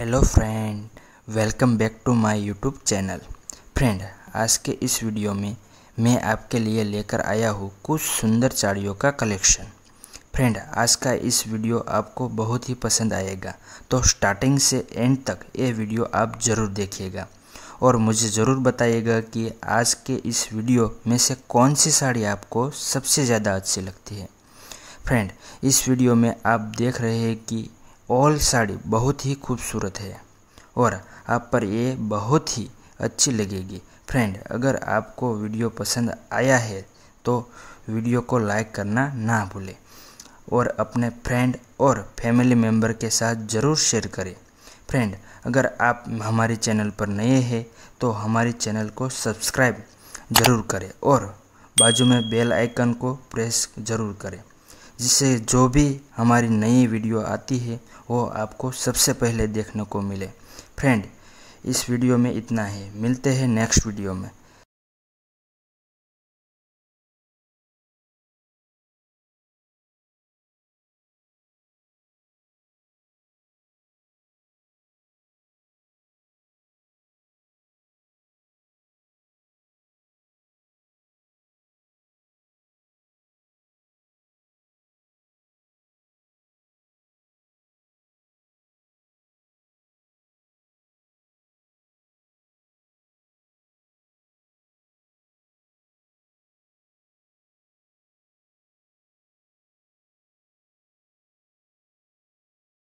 hello friend welcome back to my YouTube channel friend आज के इस वीडियो में मैं आपके लिए लेकर आया हूँ कुछ सुंदर साड़ियों का कलेक्शन फ्रेंड आज का इस वीडियो आपको बहुत ही पसंद आएगा तो स्टार्टिंग से एंड तक ये वीडियो आप ज़रूर देखिएगा और मुझे ज़रूर बताइएगा कि आज के इस वीडियो में से कौन सी साड़ी आपको सबसे ज़्यादा अच्छी लगती है फ्रेंड इस वीडियो में आप देख रहे हैं कि ऑल साड़ी बहुत ही खूबसूरत है और आप पर ये बहुत ही अच्छी लगेगी फ्रेंड अगर आपको वीडियो पसंद आया है तो वीडियो को लाइक करना ना भूलें और अपने फ्रेंड और फैमिली मेम्बर के साथ ज़रूर शेयर करें फ्रेंड अगर आप हमारे चैनल पर नए हैं तो हमारे चैनल को सब्सक्राइब ज़रूर करें और बाजू में बेल आइकन को प्रेस ज़रूर करें जिससे जो भी हमारी नई वीडियो आती है वो आपको सबसे पहले देखने को मिले फ्रेंड इस वीडियो में इतना है मिलते हैं नेक्स्ट वीडियो में